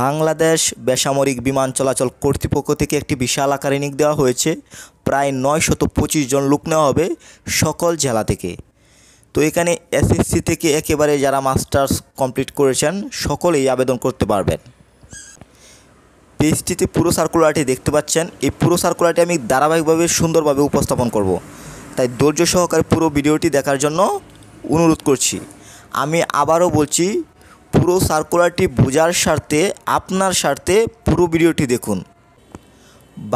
বাংলাদেশ বেসামরিক বিমান চলাচল কর্তৃপক্ষ থেকে একটি বিশাল আকারে নিক দেওয়া হয়েছে প্রায় নয় শত পঁচিশ জন লোক নেওয়া হবে সকল জেলা থেকে তো এখানে এসএসসি থেকে একেবারে যারা মাস্টার্স কমপ্লিট করেছেন সকলেই আবেদন করতে পারবেন পেজটিতে পুরো সার্কুলারটি দেখতে পাচ্ছেন এই পুরো সার্কুলারটি আমি ধারাবাহিকভাবে সুন্দরভাবে উপস্থাপন করব। তাই ধৈর্য সহকারে পুরো ভিডিওটি দেখার জন্য অনুরোধ করছি আমি আবারও বলছি পুরো সার্কুলারটি বোঝার স্বার্থে আপনার স্বার্থে পুরো ভিডিওটি দেখুন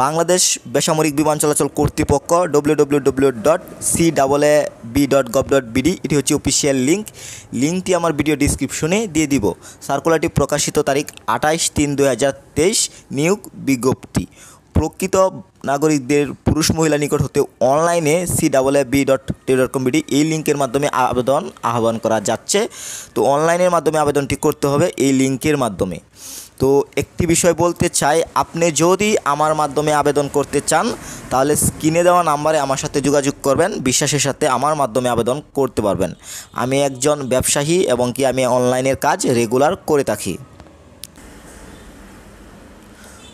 বাংলাদেশ বেসামরিক বিমান চলাচল কর্তৃপক্ষ ডব্লিউডব্লিউডব্লিউ dot C double A B dot dot এটি হচ্ছে অফিসিয়াল লিঙ্ক লিঙ্কটি আমার ভিডিও ডিসক্রিপশনে দিয়ে দিব সার্কুলারটি প্রকাশিত তারিখ আঠাশ তিন দু নিয়োগ বিজ্ঞপ্তি প্রকৃত নাগরিকদের পুরুষ মহিলা নিকট হতে অনলাইনে C double F B dot T dot com BD এই লিঙ্কের মাধ্যমে আবেদন আহ্বান করা যাচ্ছে তো অনলাইনের মাধ্যমে আবেদনটি করতে হবে এই লিঙ্কের মাধ্যমে তো একটি বিষয় বলতে চাই আপনি যদি আমার মাধ্যমে আবেদন করতে চান তাহলে স্ক্রিনে দেওয়া নাম্বারে আমার সাথে যোগাযোগ করবেন বিশ্বাসের সাথে আমার মাধ্যমে আবেদন করতে পারবেন আমি একজন ব্যবসায়ী এবং কি আমি অনলাইনের কাজ রেগুলার করে থাকি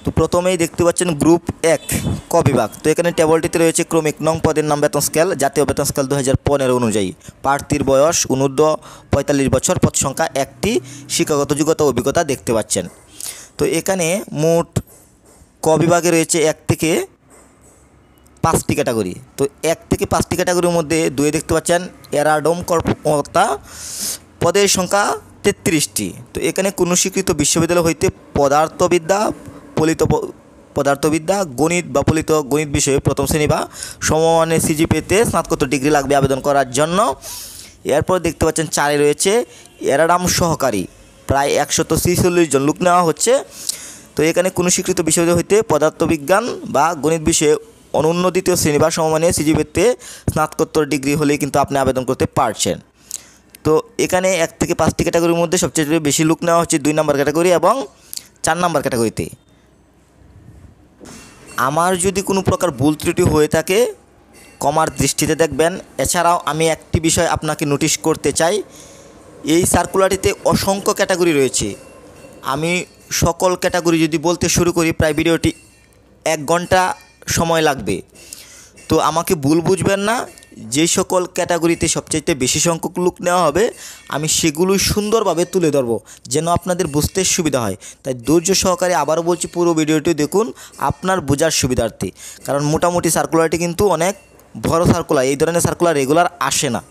তো প্রথমেই দেখতে পাচ্ছেন গ্রুপ এক ক বিভাগ তো এখানে টেবলটিতে রয়েছে ক্রমিক নং পদের নাম বেতন স্কেল জাতীয় বেতন স্কেল দু হাজার অনুযায়ী প্রার্থীর বয়স অনূর্ধ্ব পঁয়তাল্লিশ বছর পদ সংখ্যা একটি শিক্ষাগত যোগ্যতা অভিজ্ঞতা দেখতে পাচ্ছেন তো এখানে মোট ক বিভাগে রয়েছে এক থেকে পাঁচটি ক্যাটাগরি তো এক থেকে পাঁচটি ক্যাটাগরির মধ্যে দুয়ে দেখতে পাচ্ছেন এরাডোম কর্মকর্তা পদের সংখ্যা তেত্রিশটি তো এখানে কোনো স্বীকৃত বিশ্ববিদ্যালয় হইতে পদার্থবিদ্যা পলিত পদার্থবিদ্যা গণিত বা পলিত গণিত বিষয়ে প্রথম শ্রেণী বা সমমানের সিজি পেতে স্নাতকোত্তর ডিগ্রি লাগবে আবেদন করার জন্য এরপর দেখতে পাচ্ছেন চারে রয়েছে এরাডাম সহকারী প্রায় একশত ছিচল্লিশ জন লুক নেওয়া হচ্ছে তো এখানে কোনো স্বীকৃত বিষয় হইতে পদার্থবিজ্ঞান বা গণিত বিষয়ে অনুন্নতিত শ্রেণী বা সমমানে পেতে স্নাতকোত্তর ডিগ্রি হলেই কিন্তু আপনি আবেদন করতে পারছেন তো এখানে এক থেকে পাঁচটি ক্যাটাগরির মধ্যে সবচেয়ে বেশি লুক নেওয়া হচ্ছে দুই নম্বর ক্যাটাগরি এবং চার নম্বর ক্যাটাগরিতে আমার যদি কোনো প্রকার ভুল ত্রুটি হয়ে থাকে কমার দৃষ্টিতে দেখবেন এছাড়াও আমি একটি বিষয় আপনাকে নোটিশ করতে চাই এই সার্কুলারটিতে অসংখ্য ক্যাটাগরি রয়েছে আমি সকল ক্যাটাগরি যদি বলতে শুরু করি প্রায় ভিডিওটি এক ঘন্টা সময় লাগবে তো আমাকে ভুল বুঝবেন না যে সকল ক্যাটাগরিতে সবচাইতে বেশি সংখ্যক লুক নেওয়া হবে আমি সেগুলো সুন্দরভাবে তুলে ধরবো যেন আপনাদের বুঝতে সুবিধা হয় তাই ধৈর্য সহকারে আবারও বলছি পুরো ভিডিওটি দেখুন আপনার বোঝার সুবিধার্থে কারণ মোটামুটি সার্কুলারটি কিন্তু অনেক বড় সার্কুলার এই ধরনের সার্কুলার রেগুলার আসে না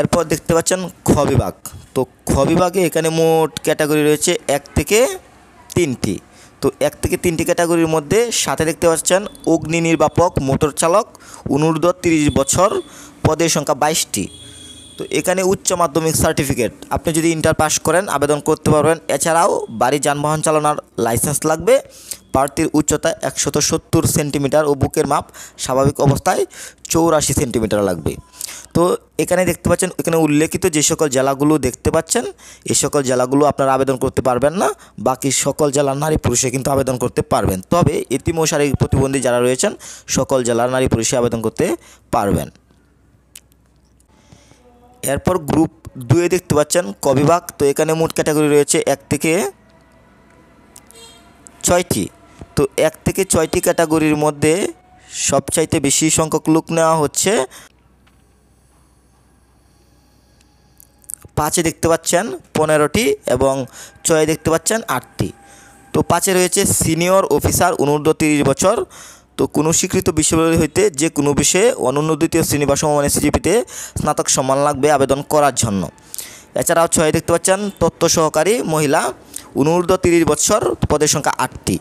এরপর দেখতে পাচ্ছেন খ বিভাগ তো খ বিভাগে এখানে মোট ক্যাটাগরি রয়েছে এক থেকে তিনটি তো এক থেকে তিনটি ক্যাটাগরির মধ্যে সাথে দেখতে পাচ্ছেন অগ্নি নির্বাপক মোটর চালক অনুর্ধ তিরিশ বছর পদের সংখ্যা বাইশটি তো এখানে উচ্চ মাধ্যমিক সার্টিফিকেট আপনি যদি ইন্টার পাস করেন আবেদন করতে পারবেন এছাড়াও বাড়ি যানবাহন চালানোর লাইসেন্স লাগবে বাড়তির উচ্চতা একশত সত্তর সেন্টিমিটার ও বুকের মাপ স্বাভাবিক অবস্থায় চৌরাশি সেন্টিমিটার লাগবে তো এখানে দেখতে পাচ্ছেন এখানে উল্লেখিত যে সকল জেলাগুলো দেখতে পাচ্ছেন এ সকল জেলাগুলো আপনারা আবেদন করতে পারবেন না বাকি সকল জেলার নারী পুরুষে কিন্তু আবেদন করতে পারবেন তবে এতিম ও শারীরিক প্রতিবন্ধী যারা রয়েছেন সকল জেলার নারী পুরুষে আবেদন করতে পারবেন এরপর গ্রুপ দুয়ে দেখতে পাচ্ছেন কবিভাগ তো এখানে মোট ক্যাটাগরি রয়েছে এক থেকে ছয়টি তো এক থেকে ছয়টি ক্যাটাগরির মধ্যে সবচাইতে বেশি সংখ্যক লোক নেওয়া হচ্ছে পাঁচে দেখতে পাচ্ছেন পনেরোটি এবং ছয়ে দেখতে পাচ্ছেন আটটি তো পাঁচে রয়েছে সিনিয়র অফিসার অনূর্ধ্ব তিরিশ বছর তো কোনো স্বীকৃত বিশ্ববিদ্যালয় হইতে যে কোনো বিষয়ে অনন্য দ্বিতীয় শ্রেণী বা সমমানের সিজিপিতে স্নাতক সম্মান লাগবে আবেদন করার জন্য এছাড়াও ছয় দেখতে পাচ্ছেন তথ্য সহকারী মহিলা অনূর্ধ্ব তিরিশ বৎসর পদের সংখ্যা আটটি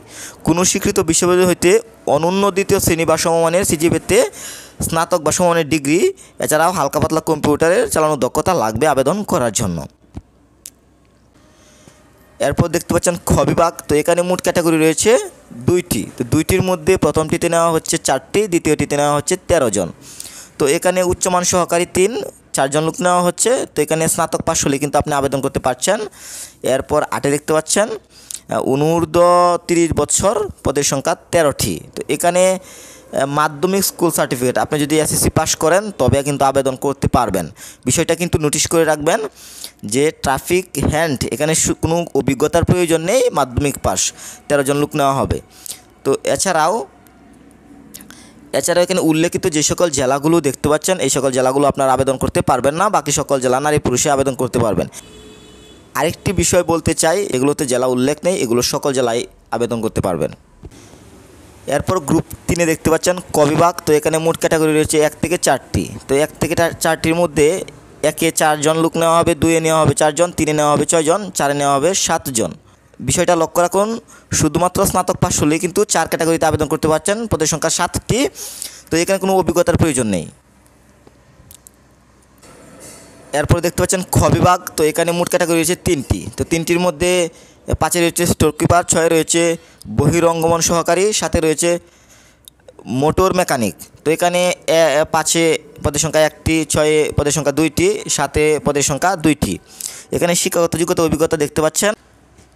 কোনো স্বীকৃত বিশ্ববিদ্যালয় হইতে অনন্য দ্বিতীয় শ্রেণী বা সমমানের সিজিপিতে স্নাতক বা সমমানের ডিগ্রি এছাড়াও হালকা পাতলা কম্পিউটারের চালানোর দক্ষতা লাগবে আবেদন করার জন্য এরপর দেখতে পাচ্ছেন খ বিভাগ তো এখানে মোট ক্যাটাগরি রয়েছে দুইটি তো দুইটির মধ্যে প্রথমটিতে নেওয়া হচ্ছে চারটি দ্বিতীয়টিতে নেওয়া হচ্ছে তেরো জন তো এখানে উচ্চমান সহকারী তিন চারজন লোক নেওয়া হচ্ছে তো এখানে স্নাতক পাশ হলে কিন্তু আপনি আবেদন করতে পারছেন এরপর আটে দেখতে পাচ্ছেন অনুর্ধ তিরিশ বছর পদের সংখ্যা তেরোটি তো এখানে মাধ্যমিক স্কুল সার্টিফিকেট আপনি যদি এসএসসি পাস করেন তবে কিন্তু আবেদন করতে পারবেন বিষয়টা কিন্তু নোটিশ করে রাখবেন যে ট্রাফিক হ্যান্ড এখানে কোনো অভিজ্ঞতার প্রয়োজন নেই মাধ্যমিক পাস তেরো জন লোক নেওয়া হবে তো এছাড়াও এছাড়াও এখানে উল্লেখিত যে সকল জেলাগুলো দেখতে পাচ্ছেন এই সকল জেলাগুলো আপনারা আবেদন করতে পারবেন না বাকি সকল জেলা নারী পুরুষে আবেদন করতে পারবেন আরেকটি বিষয় বলতে চাই এগুলোতে জেলা উল্লেখ নেই এগুলো সকল জেলায় আবেদন করতে পারবেন এরপর গ্রুপ তিনে দেখতে পাচ্ছেন কবিভাগ তো এখানে মোট ক্যাটাগরি রয়েছে এক থেকে চারটি তো এক থেকে চারটির মধ্যে একে চারজন লোক নেওয়া হবে দুয়ে নেওয়া হবে চারজন তিনে নেওয়া হবে ছয়জন চারে নেওয়া হবে সাতজন বিষয়টা লক্ষ্য রাখুন শুধুমাত্র স্নাতক পাশ হলে কিন্তু চার ক্যাটাগরিতে আবেদন করতে পারছেন পদের সংখ্যা সাতটি তো এখানে কোনো অভিজ্ঞতার প্রয়োজন নেই এরপরে দেখতে পাচ্ছেন খ বিভাগ তো এখানে মোট ক্যাটাগরি রয়েছে তিনটি তো তিনটির মধ্যে পাঁচে রয়েছে স্টোরকিপার ছয় রয়েছে বহিরঙ্গমন সহকারী সাথে রয়েছে মোটর মেকানিক তো এখানে পাঁচে পদের সংখ্যা একটি ছয়ে পদের সংখ্যা দুইটি সাতে পদের সংখ্যা দুইটি এখানে শিক্ষাগত যোগ্যতা অভিজ্ঞতা দেখতে পাচ্ছেন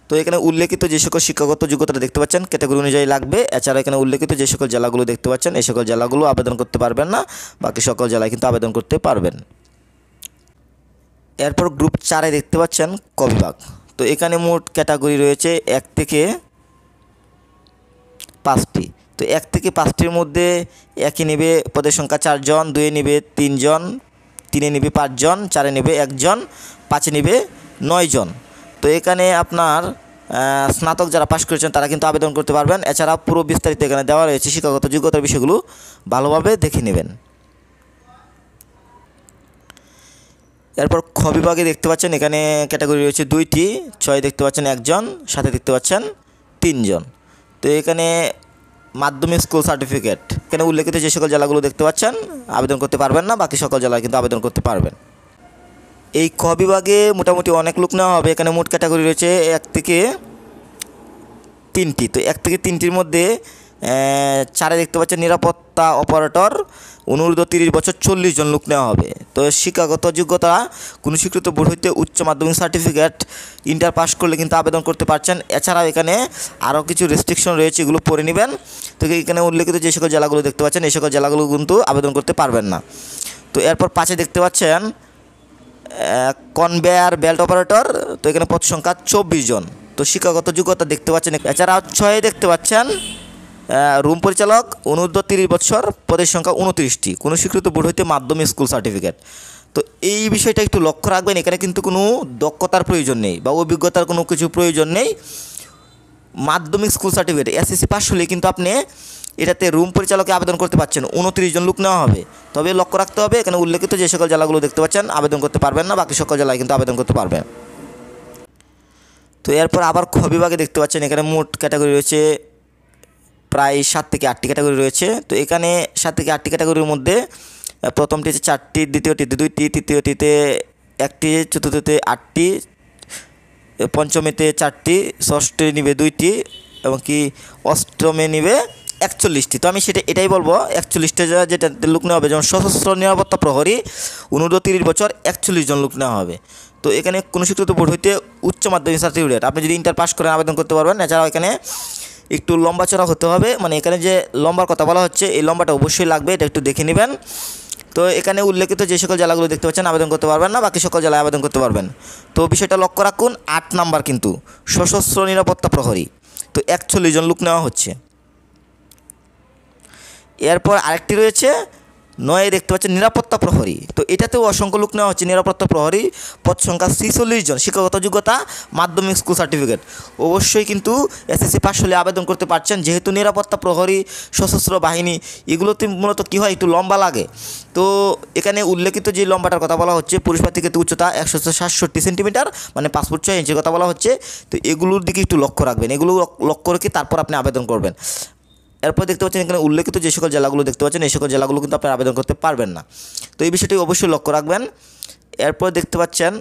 তো এখানে উল্লেখিত যে সকল শিক্ষাগত যোগ্যতা দেখতে পাচ্ছেন ক্যাটাগরি অনুযায়ী লাগবে এছাড়া এখানে উল্লেখিত যে সকল জেলাগুলো দেখতে পাচ্ছেন এই সকল জেলাগুলো আবেদন করতে পারবেন না বাকি সকল জেলায় কিন্তু আবেদন করতে পারবেন এরপর গ্রুপ চারে দেখতে পাচ্ছেন কবিভাগ তো এখানে মোট ক্যাটাগরি রয়েছে এক থেকে পাঁচটি তো এক থেকে পাঁচটির মধ্যে একই নেবে পদের সংখ্যা চারজন দুয়ে নেবে তিনজন তিনে নেবে পাঁচজন চারে নেবে একজন পাঁচে নেবে নয়জন তো এখানে আপনার স্নাতক যারা পাশ করেছেন তারা কিন্তু আবেদন করতে পারবেন এছাড়া পুরো বিস্তারিত এখানে দেওয়া রয়েছে শিক্ষাগত যোগ্যতার বিষয়গুলো ভালোভাবে দেখে নেবেন এরপর খ বিভাগে দেখতে পাচ্ছেন এখানে ক্যাটাগরি রয়েছে দুইটি ছয় দেখতে পাচ্ছেন একজন সাথে দেখতে পাচ্ছেন তিনজন তো এখানে মাধ্যমিক স্কুল সার্টিফিকেট এখানে উল্লেখিত যে সকল জেলাগুলো দেখতে পাচ্ছেন আবেদন করতে পারবেন না বাকি সকল জেলায় কিন্তু আবেদন করতে পারবেন এই ক বিভাগে মোটামুটি অনেক লোক নেওয়া হবে এখানে মোট ক্যাটাগরি রয়েছে এক থেকে তিনটি তো এক থেকে তিনটির মধ্যে চারে দেখতে পাচ্ছেন নিরাপত্তা অপারেটর অনুরোধ তিরিশ বছর চল্লিশ জন লোক নেওয়া হবে তো শিক্ষাগত যোগ্যতা কোনো স্বীকৃত বোর্ড হইতে উচ্চ মাধ্যমিক সার্টিফিকেট ইন্টার পাস করলে কিন্তু আবেদন করতে পারছেন এছাড়াও এখানে আরও কিছু রেস্ট্রিকশন রয়েছে এগুলো পড়ে নেবেন তো এখানে উল্লেখিত যে সকল জেলাগুলো দেখতে পাচ্ছেন এই সকল জেলাগুলো কিন্তু আবেদন করতে পারবেন না তো এরপর পাশে দেখতে পাচ্ছেন কনভেয়ার বেল্ট অপারেটর তো এখানে পদ সংখ্যা চব্বিশ জন তো শিক্ষাগত যোগ্যতা দেখতে পাচ্ছেন এছাড়াও ছয় দেখতে পাচ্ছেন রুম পরিচালক অনুর্ধ তিরিশ বছর পদের সংখ্যা উনত্রিশটি কোনো স্বীকৃত বোর্ড হইতে মাধ্যমিক স্কুল সার্টিফিকেট তো এই বিষয়টা একটু লক্ষ্য রাখবেন এখানে কিন্তু কোনো দক্ষতার প্রয়োজন নেই বা অভিজ্ঞতার কোনো কিছু প্রয়োজন নেই মাধ্যমিক স্কুল সার্টিফিকেট এসএসসি পাস হলে কিন্তু আপনি এটাতে রুম পরিচালকে আবেদন করতে পারছেন উনত্রিশ জন লোক নেওয়া হবে তবে লক্ষ্য রাখতে হবে এখানে উল্লেখিত যে সকল জেলাগুলো দেখতে পাচ্ছেন আবেদন করতে পারবেন না বাকি সকল জেলায় কিন্তু আবেদন করতে পারবেন তো এরপর আবার খ বিভাগে দেখতে পাচ্ছেন এখানে মোট ক্যাটাগরি রয়েছে প্রায় সাত থেকে আটটি ক্যাটাগরি রয়েছে তো এখানে সাত থেকে আটটি ক্যাটাগরির মধ্যে প্রথমটি হচ্ছে চারটি দ্বিতীয়টিতে দুইটি তৃতীয়টিতে একটি চতুর্থতে আটটি পঞ্চমীতে চারটি ষষ্ঠে নিবে দুইটি এবং কি অষ্টমে নিবে একচল্লিশটি তো আমি সেটা এটাই বলবো একচল্লিশটা যেটা লুক নেওয়া হবে যেমন সশস্ত্র নিরাপত্তা প্রহরী অনুরোধ তিরিশ বছর একচল্লিশ জন লুক নেওয়া হবে তো এখানে কোনো স্বীকৃত বোর্ড হইতে উচ্চ মাধ্যমিক সার্টিফিকেট আপনি যদি ইন্টার পাস করেন আবেদন করতে পারবেন এছাড়াও এখানে একটু লম্বা চড়া হতে হবে মানে এখানে যে লম্বার কথা বলা হচ্ছে এই লম্বাটা অবশ্যই লাগবে এটা একটু দেখে নেবেন তো এখানে উল্লেখিত যে সকল জেলাগুলো দেখতে পাচ্ছেন আবেদন করতে পারবেন না বাকি সকল জেলায় আবেদন করতে পারবেন তো বিষয়টা লক্ষ্য রাখুন আট নাম্বার কিন্তু সশস্ত্র নিরাপত্তা প্রহরী তো একচল্লিশ জন লুক নেওয়া হচ্ছে এরপর আরেকটি রয়েছে নয় দেখতে পাচ্ছেন নিরাপত্তা প্রহরী তো এটাতেও অসংখ্য লোক নেওয়া হচ্ছে নিরাপত্তা প্রহরী পদ সংখ্যা ছিচল্লিশ জন শিক্ষাগত যোগ্যতা মাধ্যমিক স্কুল সার্টিফিকেট অবশ্যই কিন্তু এসএসসি পাশ হলে আবেদন করতে পারছেন যেহেতু নিরাপত্তা প্রহরী সশস্ত্র বাহিনী এগুলোতে মূলত কী হয় একটু লম্বা লাগে তো এখানে উল্লেখিত যে লম্বাটার কথা বলা হচ্ছে পুরুষ থেকে উচ্চতা একশো সাতষট্টি সেন্টিমিটার মানে পাসপোর্ট ছয় ইঞ্চির কথা বলা হচ্ছে তো এগুলোর দিকে একটু লক্ষ্য রাখবেন এগুলো লক্ষ্য রেখে তারপর আপনি আবেদন করবেন এরপর দেখতে পাচ্ছেন এখানে উল্লেখিত যে সকল জেলাগুলো দেখতে পাচ্ছেন এই সকল জেলাগুলো কিন্তু আপনারা আবেদন করতে পারবেন না তো এই বিষয়টি অবশ্যই লক্ষ্য রাখবেন এরপর দেখতে পাচ্ছেন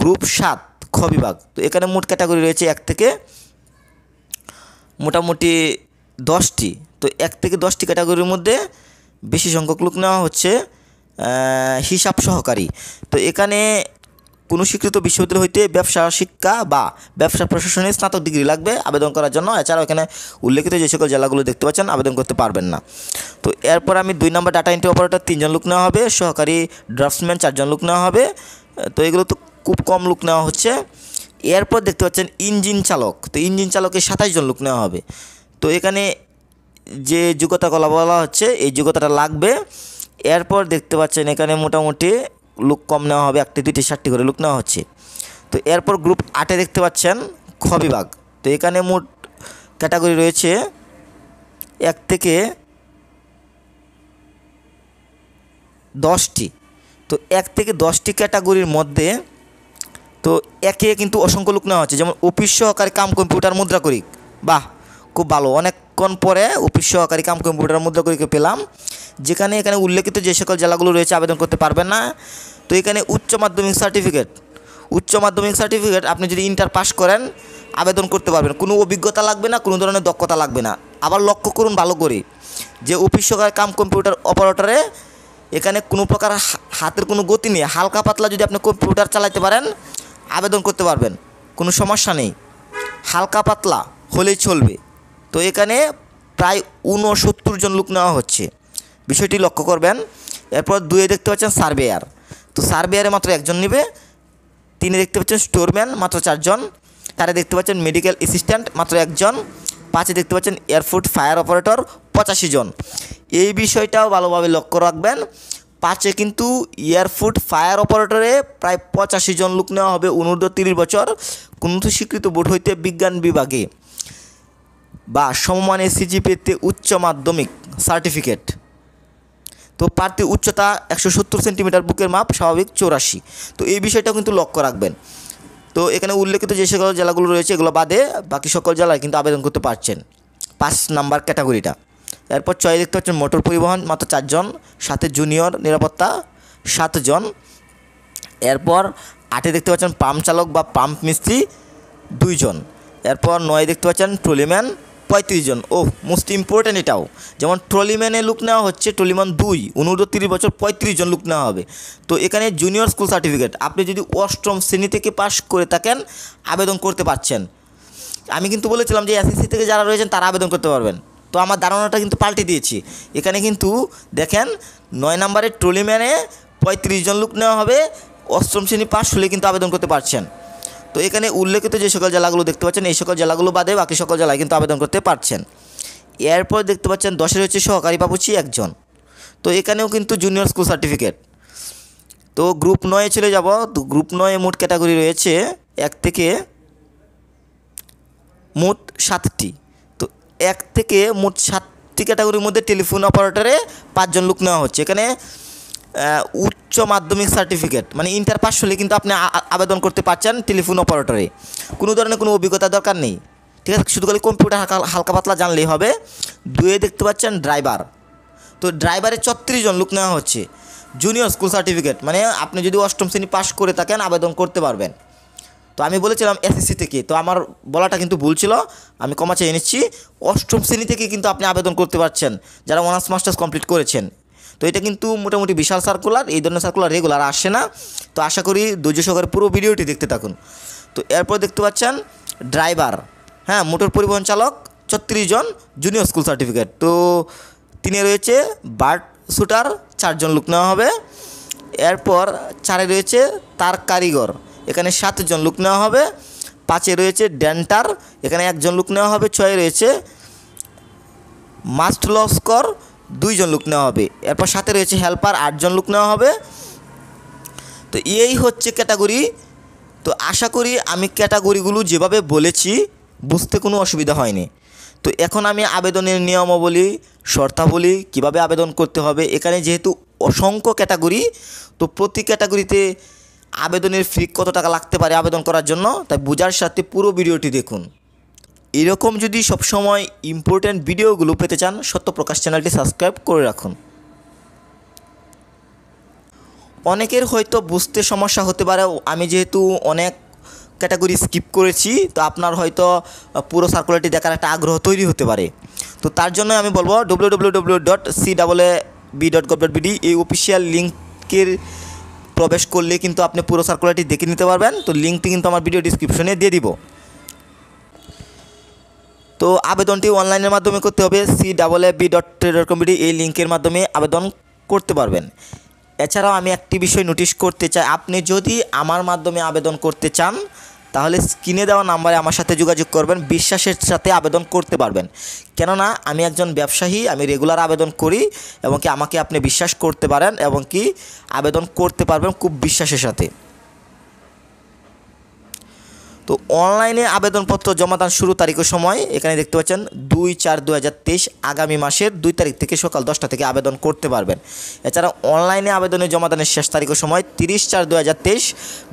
গ্রুপ সাত খ বিভাগ তো এখানে মোট ক্যাটাগরি রয়েছে এক থেকে মোটামুটি দশটি তো এক থেকে দশটি ক্যাটাগরির মধ্যে বেশি সংখ্যক লোক নেওয়া হচ্ছে হিসাব সহকারী তো এখানে কোনো স্বীকৃত বিশ্ববিদ্যালয় হইতে ব্যবসা শিক্ষা বা ব্যবসা প্রশাসনে স্নাতক ডিগ্রি লাগবে আবেদন করার জন্য এছাড়াও এখানে উল্লেখিত যে সকল জেলাগুলো দেখতে পাচ্ছেন আবেদন করতে পারবেন না তো এরপর আমি দুই নম্বর ডাটা এন্ট্রি অপারেটর তিনজন লোক নেওয়া হবে সহকারী ড্রাফটসম্যান চারজন লোক নেওয়া হবে তো এগুলো তো খুব কম লোক নেওয়া হচ্ছে এরপর দেখতে পাচ্ছেন ইঞ্জিন চালক তো ইঞ্জিন চালকের সাতাশ জন লোক নেওয়া হবে তো এখানে যে যোগ্যতা বলা হচ্ছে এই যোগ্যতাটা লাগবে এরপর দেখতে পাচ্ছেন এখানে মোটামুটি লোক কম নেওয়া হবে একটি দুইটি চারটি করে লোক নেওয়া হচ্ছে তো এরপর গ্রুপ আটে দেখতে পাচ্ছেন খ বিভাগ তো এখানে মোট ক্যাটাগরি রয়েছে এক থেকে দশটি তো এক থেকে দশটি ক্যাটাগরির মধ্যে তো একে কিন্তু অসংখ্য লোক নেওয়া হচ্ছে যেমন অফিস সহকারে কাম কম্পিউটার মুদ্রা করি বাহ খুব ভালো অনেকক্ষণ পরে অফিস সহকারী কাম কম্পিউটারের মধ্যে করে পেলাম যেখানে এখানে উল্লেখিত যে সকল জেলাগুলো রয়েছে আবেদন করতে পারবেন না তো এখানে উচ্চ মাধ্যমিক সার্টিফিকেট উচ্চ মাধ্যমিক সার্টিফিকেট আপনি যদি ইন্টার পাস করেন আবেদন করতে পারবেন কোনো অভিজ্ঞতা লাগবে না কোনো ধরনের দক্ষতা লাগবে না আবার লক্ষ্য করুন ভালো করে যে অফিস সহকারী কাম কম্পিউটার অপারেটরে এখানে কোনো প্রকার হাতের কোনো গতি নেই হালকা পাতলা যদি আপনি কম্পিউটার চালাতে পারেন আবেদন করতে পারবেন কোনো সমস্যা নেই হালকা পাতলা হলেই চলবে তো এখানে প্রায় ঊনসত্তর জন লোক নেওয়া হচ্ছে বিষয়টি লক্ষ্য করবেন এরপর দুয়ে দেখতে পাচ্ছেন সার্ভেয়ার তো সার্ভেয়ারে মাত্র একজন নেবে তিনে দেখতে পাচ্ছেন স্টোরম্যান মাত্র চারজন তারে দেখতে পাচ্ছেন মেডিকেল অ্যাসিস্ট্যান্ট মাত্র একজন পাঁচে দেখতে পাচ্ছেন এয়ারফোর্ট ফায়ার অপারেটর পঁচাশি জন এই বিষয়টাও ভালোভাবে লক্ষ্য রাখবেন পাঁচে কিন্তু এয়ারফোর্ট ফায়ার অপারেটরে প্রায় পঁচাশি জন লোক নেওয়া হবে অনুর্ধ তিরিশ বছর কোনো স্বীকৃত বোর্ড হইতে বিজ্ঞান বিভাগে বা সমমানের পেতে উচ্চ মাধ্যমিক সার্টিফিকেট তো প্রার্থীর উচ্চতা একশো সত্তর সেন্টিমিটার বুকের মাপ স্বাভাবিক চৌরাশি তো এই বিষয়টাও কিন্তু লক্ষ্য রাখবেন তো এখানে উল্লেখিত যে সকল জেলাগুলো রয়েছে এগুলো বাদে বাকি সকল জেলায় কিন্তু আবেদন করতে পারছেন পাঁচ নাম্বার ক্যাটাগরিটা এরপর ছয় দেখতে পাচ্ছেন মোটর পরিবহন মাত্র চারজন সাথে জুনিয়র নিরাপত্তা সাতজন এরপর আটে দেখতে পাচ্ছেন পাম্প চালক বা পাম্প মিস্ত্রি দুইজন এরপর নয় দেখতে পাচ্ছেন ট্রলিম্যান পঁয়ত্রিশ জন ও মোস্ট ইম্পর্টেন্ট এটাও যেমন ট্রলিম্যানে লুক নেওয়া হচ্ছে ট্রলিম্যান দুই তিরিশ বছর পঁয়ত্রিশ জন লুক নেওয়া হবে তো এখানে জুনিয়র স্কুল সার্টিফিকেট আপনি যদি অষ্টম শ্রেণী থেকে পাশ করে থাকেন আবেদন করতে পারছেন আমি কিন্তু বলেছিলাম যে এসএসসি থেকে যারা রয়েছেন তারা আবেদন করতে পারবেন তো আমার ধারণাটা কিন্তু পাল্টে দিয়েছি এখানে কিন্তু দেখেন নয় নম্বরের ট্রলিম্যানে পঁয়ত্রিশ জন লুক নেওয়া হবে অষ্টম শ্রেণী পাশ হলে কিন্তু আবেদন করতে পারছেন তো এখানে উল্লেখিত যে সকল জেলাগুলো দেখতে পাচ্ছেন এই সকল জেলাগুলো বাদে বাকি সকল জেলায় কিন্তু আবেদন করতে পারছেন এরপর দেখতে পাচ্ছেন দশের হচ্ছে সহকারী বাবুচি একজন তো এখানেও কিন্তু জুনিয়র স্কুল সার্টিফিকেট তো গ্রুপ নয়ে চলে যাব গ্রুপ নয়ে মোট ক্যাটাগরি রয়েছে এক থেকে মোট সাতটি তো এক থেকে মোট সাতটি ক্যাটাগরির মধ্যে টেলিফোন অপারেটরে পাঁচজন লোক নেওয়া হচ্ছে এখানে উচ্চ মাধ্যমিক সার্টিফিকেট মানে ইন্টার পাস হলে কিন্তু আপনি আবেদন করতে পারছেন টেলিফোন অপারেটরে কোনো ধরনের কোনো অভিজ্ঞতা দরকার নেই ঠিক আছে শুধু খালি কম্পিউটার হালকা পাতলা জানলেই হবে দুয়ে দেখতে পাচ্ছেন ড্রাইভার তো ড্রাইভারে ছত্রিশ জন লোক নেওয়া হচ্ছে জুনিয়র স্কুল সার্টিফিকেট মানে আপনি যদি অষ্টম শ্রেণী পাশ করে থাকেন আবেদন করতে পারবেন তো আমি বলেছিলাম এসএসসি থেকে তো আমার বলাটা কিন্তু ভুল ছিল আমি কমা চেয়ে নিচ্ছি অষ্টম শ্রেণী থেকে কিন্তু আপনি আবেদন করতে পারছেন যারা অনার্স মাস্টার্স কমপ্লিট করেছেন তো এটা কিন্তু মোটামুটি বিশাল সার্কুলার এই ধরনের সার্কুলার রেগুলার আসে না তো আশা করি ধৈর্য সহকারে পুরো ভিডিওটি দেখতে থাকুন তো এরপর দেখতে পাচ্ছেন ড্রাইভার হ্যাঁ মোটর পরিবহন চালক ছত্রিশ জন জুনিয়র স্কুল সার্টিফিকেট তো তিনে রয়েছে বার্ড শুটার চারজন লোক নেওয়া হবে এরপর চারে রয়েছে তার কারিগর এখানে সাতজন লোক নেওয়া হবে পাঁচে রয়েছে ডেন্টার এখানে একজন লোক নেওয়া হবে ছয় রয়েছে মাস্ট লস্কর দুইজন লোক নেওয়া হবে এরপর সাথে রয়েছে হেল্পার আটজন লোক নেওয়া হবে তো এই হচ্ছে ক্যাটাগরি তো আশা করি আমি ক্যাটাগরিগুলো যেভাবে বলেছি বুঝতে কোনো অসুবিধা হয়নি তো এখন আমি আবেদনের নিয়মাবলী শর্তাবলী কিভাবে আবেদন করতে হবে এখানে যেহেতু অসংখ্য ক্যাটাগরি তো প্রতি ক্যাটাগরিতে আবেদনের ফি কত টাকা লাগতে পারে আবেদন করার জন্য তাই বোঝার সাথে পুরো ভিডিওটি দেখুন এরকম যদি সবসময় ইম্পর্ট্যান্ট ভিডিওগুলো পেতে চান সত্যপ্রকাশ চ্যানেলটি সাবস্ক্রাইব করে রাখুন অনেকের হয়তো বুঝতে সমস্যা হতে পারে আমি যেহেতু অনেক ক্যাটাগরি স্কিপ করেছি তো আপনার হয়তো পুরো সার্কুলারটি দেখার একটা আগ্রহ তৈরি হতে পারে তো তার জন্য আমি বলবো W W W dot C double A B dot dot এই অফিসিয়াল লিঙ্কের প্রবেশ করলে কিন্তু আপনি পুরো সার্কুলারটি দেখে নিতে পারবেন তো লিঙ্কটি কিন্তু আমার ভিডিও ডিসক্রিপশনে দিয়ে দিব তো আবেদনটি অনলাইনের মাধ্যমে করতে হবে C double A B dot trader committee এই লিঙ্কের মাধ্যমে আবেদন করতে পারবেন এছাড়াও আমি একটি বিষয় নোটিশ করতে চাই আপনি যদি আমার মাধ্যমে আবেদন করতে চান তাহলে স্ক্রিনে দেওয়া নাম্বারে আমার সাথে যোগাযোগ করবেন বিশ্বাসের সাথে আবেদন করতে পারবেন কেননা আমি একজন ব্যবসায়ী আমি রেগুলার আবেদন করি এবং কি আমাকে আপনি বিশ্বাস করতে পারেন এবং কি আবেদন করতে পারবেন খুব বিশ্বাসের সাথে তো অনলাইনে আবেদনপত্র জমাদান শুরু তারিখ সময় এখানে দেখতে পাচ্ছেন দুই চার দু আগামী মাসের দুই তারিখ থেকে সকাল দশটা থেকে আবেদন করতে পারবেন এছাড়া অনলাইনে আবেদনের জমাদানের শেষ তারিখ সময় তিরিশ চার দু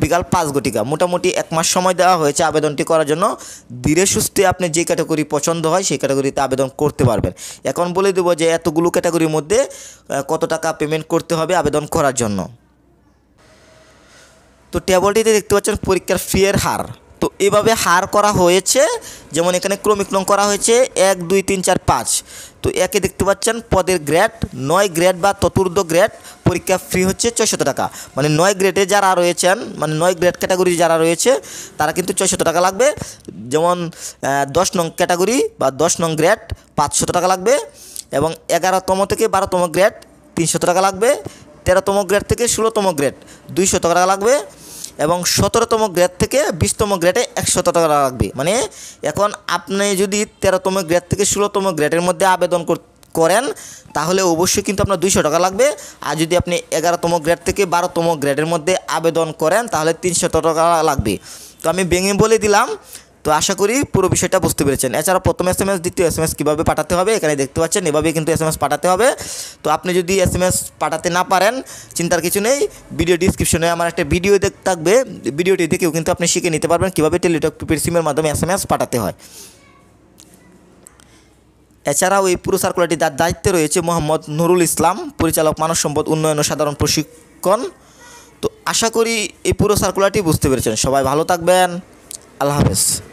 বিকাল পাঁচ গটিকা মোটামুটি এক মাস সময় দেওয়া হয়েছে আবেদনটি করার জন্য ধীরে সুস্থে আপনি যে ক্যাটাগরি পছন্দ হয় সেই ক্যাটাগরিতে আবেদন করতে পারবেন এখন বলে দেবো যে এতগুলো ক্যাটাগরির মধ্যে কত টাকা পেমেন্ট করতে হবে আবেদন করার জন্য তো টেবলটিতে দেখতে পাচ্ছেন পরীক্ষার ফিয়ের হার তো এভাবে হার করা হয়েছে যেমন এখানে ক্রমিক নং করা হয়েছে এক দুই তিন চার পাঁচ তো একে দেখতে পাচ্ছেন পদের গ্রেড নয় গ্রেড বা চতুর্থ গ্রেড পরীক্ষা ফ্রি হচ্ছে ছয়শত টাকা মানে নয় গ্রেডে যারা রয়েছেন মানে নয় গ্রেড ক্যাটাগরি যারা রয়েছে তারা কিন্তু ছয়শত টাকা লাগবে যেমন দশ নং ক্যাটাগরি বা দশ নং গ্রেড পাঁচশত টাকা লাগবে এবং এগারোতম থেকে বারোতম গ্রেড তিনশত টাকা লাগবে তেরোতম গ্রেড থেকে ষোলোতম গ্রেড দুইশত টাকা লাগবে এবং সতেরোতম গ্রেড থেকে বিশতম গ্রেডে একশত টাকা লাগবে মানে এখন আপনি যদি তেরোতম গ্রেড থেকে ষোলোতম গ্রেডের মধ্যে আবেদন করেন তাহলে অবশ্যই কিন্তু আপনার দুইশো টাকা লাগবে আর যদি আপনি এগারোতম গ্রেড থেকে বারোতম গ্রেডের মধ্যে আবেদন করেন তাহলে তিনশো টাকা লাগবে তো আমি বেঙে বলে দিলাম তো আশা করি পুরো বিষয়টা বুঝতে পেরেছেন এছাড়া প্রথম এস এম এস দ্বিতীয় এস এম এস কীভাবে পাঠাতে হবে এখানে দেখতে পাচ্ছেন এভাবে কিন্তু এস এম এস পাঠাতে হবে তো আপনি যদি এস এম এস পাঠাতে না পারেন চিন্তার কিছু নেই ভিডিও ডিসক্রিপশনে আমার একটা ভিডিও দেখ থাকবে ভিডিওটি দেখেও কিন্তু আপনি শিখে নিতে পারবেন কীভাবে টেলিটক প্রিপেড সিমের মাধ্যমে এস এম এস পাঠাতে হয় এছাড়াও এই পুরো সার্কুলারটি তার দায়িত্বে রয়েছে মোহাম্মদ নুরুল ইসলাম পরিচালক মানব সম্পদ উন্নয়ন ও সাধারণ প্রশিক্ষণ তো আশা করি এই পুরো সার্কুলারটি বুঝতে পেরেছেন সবাই ভালো থাকবেন আল্লাহ হাফেজ